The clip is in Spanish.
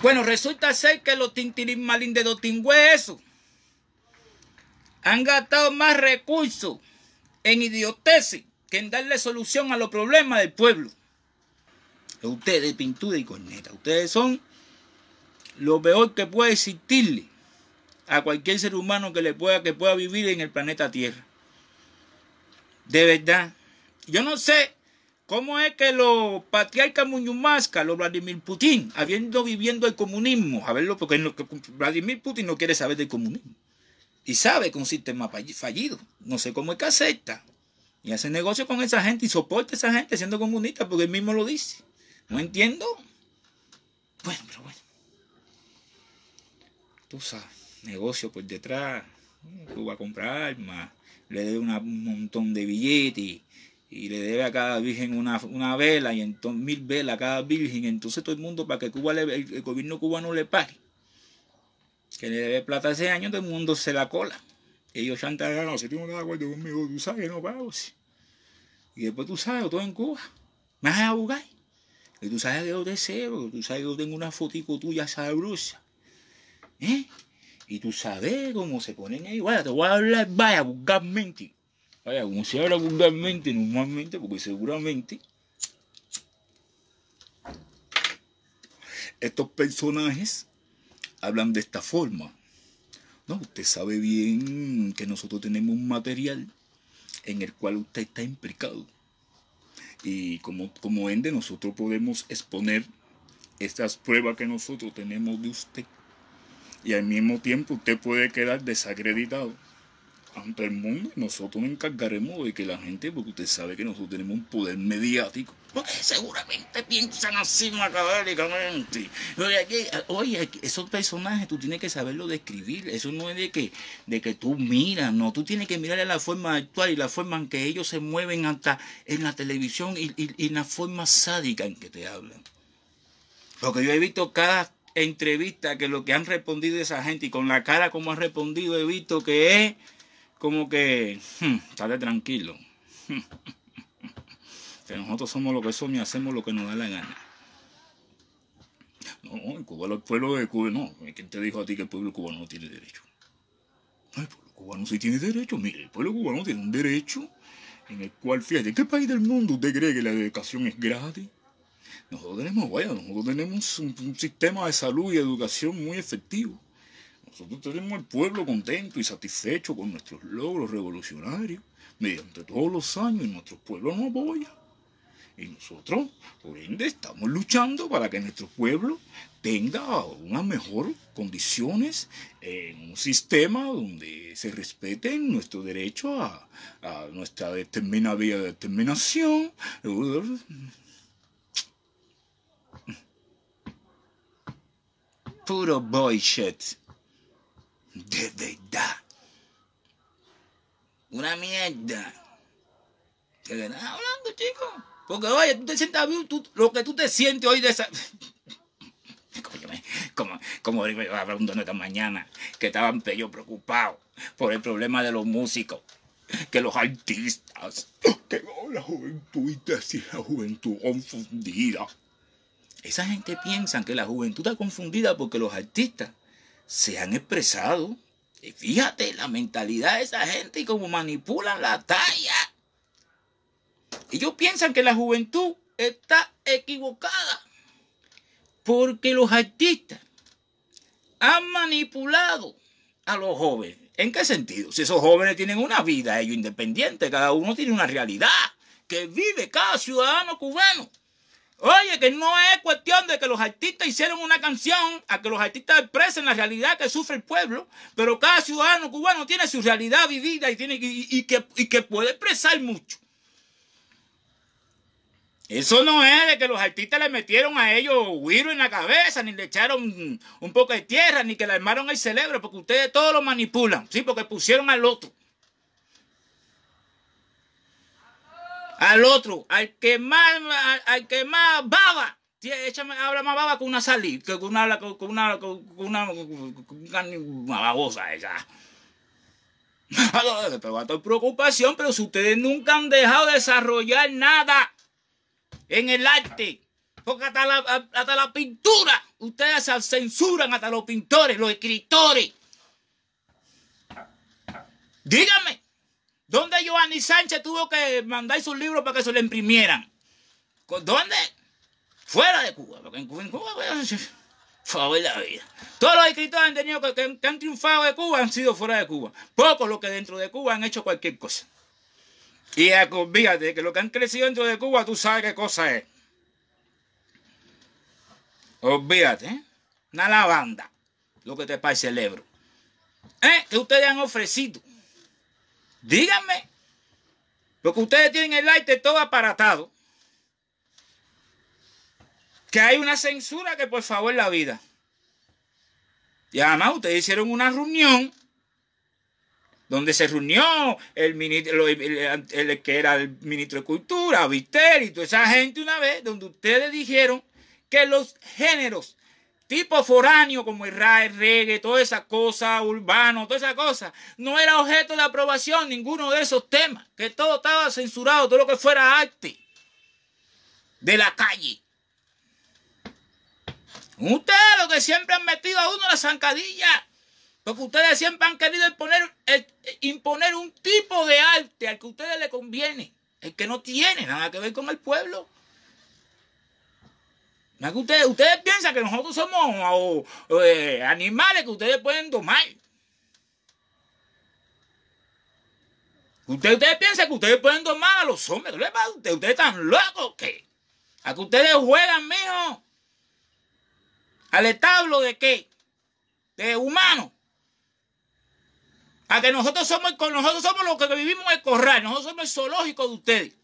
Bueno, resulta ser que los tintin malín de eso han gastado más recursos en idioteces que en darle solución a los problemas del pueblo. Ustedes, pintura y corneta, ustedes son lo peor que puede existirle a cualquier ser humano que le pueda que pueda vivir en el planeta Tierra. De verdad, yo no sé ¿Cómo es que los patriarcas muñumasca, los Vladimir Putin, habiendo viviendo el comunismo, a verlo, porque Vladimir Putin no quiere saber del comunismo y sabe que un sistema fallido, no sé cómo es que acepta y hace negocio con esa gente y soporta a esa gente siendo comunista porque él mismo lo dice. No entiendo. Bueno, pero bueno. Tú sabes, negocio por detrás. Tú vas a comprar armas, le de un montón de billetes y le debe a cada virgen una, una vela y entonces mil velas a cada virgen. Entonces todo el mundo para que Cuba le, el, gobierno cubano le pague. Que le debe plata ese año, todo el mundo se la cola. Ellos chantan, no, si tú no te acuerdo conmigo, tú sabes, que no pago. Y después tú sabes, todo en Cuba. Me vas a buscar. Y tú sabes de yo te cero, tú sabes que yo tengo una fotico tuya sabrosa. ¿Eh? Y tú sabes cómo se ponen ahí. te voy a hablar, vaya, vulgarmente. Vaya, como se habla normalmente, porque seguramente estos personajes hablan de esta forma. No, usted sabe bien que nosotros tenemos un material en el cual usted está implicado. Y como, como ende, nosotros podemos exponer estas pruebas que nosotros tenemos de usted. Y al mismo tiempo usted puede quedar desacreditado ante el mundo nosotros nos encargaremos de que la gente, porque usted sabe que nosotros tenemos un poder mediático, porque seguramente piensan así macabéricamente. Oye, aquí, oye esos personajes tú tienes que saberlo describir, eso no es de que, de que tú miras, no, tú tienes que mirar la forma actual y la forma en que ellos se mueven hasta en la televisión y, la forma sádica en que te hablan. lo que yo he visto cada entrevista que lo que han respondido esa gente y con la cara como han respondido he visto que es como que, hmm, estate tranquilo, que nosotros somos lo que somos y hacemos lo que nos da la gana. No, el pueblo de Cuba, no, ¿quién te dijo a ti que el pueblo cubano no tiene derecho? el pueblo cubano sí tiene derecho, mire, el pueblo cubano tiene un derecho en el cual, fíjate, ¿en qué país del mundo usted cree que la educación es gratis? Nosotros tenemos, nosotros tenemos un sistema de salud y educación muy efectivo nosotros tenemos al pueblo contento y satisfecho con nuestros logros revolucionarios mediante todos los años nuestro pueblo nos apoya. Y nosotros, por ende, estamos luchando para que nuestro pueblo tenga unas mejores condiciones en un sistema donde se respeten nuestro derecho a, a nuestra determinación. Puro bullshit de verdad. Una mierda. estás hablando, chico? Porque, oye, tú te sientas lo que tú te sientes hoy de esa... como, como me iba a esta mañana, que estaban yo preocupado por el problema de los músicos, que los artistas, que la juventud y la juventud confundida. Esa gente piensa que la juventud está confundida porque los artistas se han expresado. Y fíjate la mentalidad de esa gente y cómo manipulan la talla. Ellos piensan que la juventud está equivocada. Porque los artistas han manipulado a los jóvenes. ¿En qué sentido? Si esos jóvenes tienen una vida, ellos independiente cada uno tiene una realidad que vive cada ciudadano cubano. Oye, que no es cuestión de que los artistas hicieron una canción, a que los artistas expresen la realidad que sufre el pueblo, pero cada ciudadano cubano tiene su realidad vivida y, tiene, que, que puede expresar mucho. Eso no es de que los artistas le metieron a ellos huiro en la cabeza, ni le echaron un poco de tierra, ni que le armaron el cerebro, porque ustedes todos lo manipulan, sí, porque pusieron al otro. al otro, al que más, al, que más baba. échame, habla más baba con una salida que con una, con una, con una, babosa esa. preocupación, pero si ustedes nunca han dejado de desarrollar nada en el arte, porque hasta la, hasta la pintura, ustedes se censuran hasta los pintores, los escritores. Dígame. ¿Dónde Giovanni Sánchez tuvo que mandar sus libros para que se lo imprimieran? dónde? Fuera de Cuba, porque en Cuba, la vida. Todos los escritores han tenido que, han triunfado de Cuba han sido fuera de Cuba. Pocos los que dentro de Cuba han hecho cualquier cosa. Y eh, olvídate que lo que han crecido dentro de Cuba, tú sabes qué cosa es. Olvídate, ¿eh? una lavanda, lo que te parece el Ebro. ¿Eh? Que ustedes han ofrecido Díganme. Porque ustedes tienen el aire todo aparatado. Que hay una censura que por favor la vida. Y además ustedes hicieron una reunión donde se reunió el, ministro, que era el ministro de Cultura, Viter y toda esa gente una vez, donde ustedes dijeron que los géneros tipo foráneo como el reggae, toda esa cosa, urbano, toda esa cosa, no era objeto de aprobación ninguno de esos temas, que todo estaba censurado, todo lo que fuera arte de la calle. Ustedes lo que siempre han metido a uno la zancadilla. Porque ustedes siempre han querido imponer, imponer un tipo de arte al que a ustedes le conviene. El que no tiene nada que ver con el pueblo. No que ustedes, ustedes piensan que nosotros somos eh, animales que ustedes pueden domar. Ustedes, piensan que ustedes pueden domar a los hombres. ustedes? están locos qué? ¿A que ustedes juegan, mijo? ¿Al establo de qué? De humanos. A que nosotros somos, nosotros somos los que vivimos en el corral. Nosotros somos el zoológico de ustedes.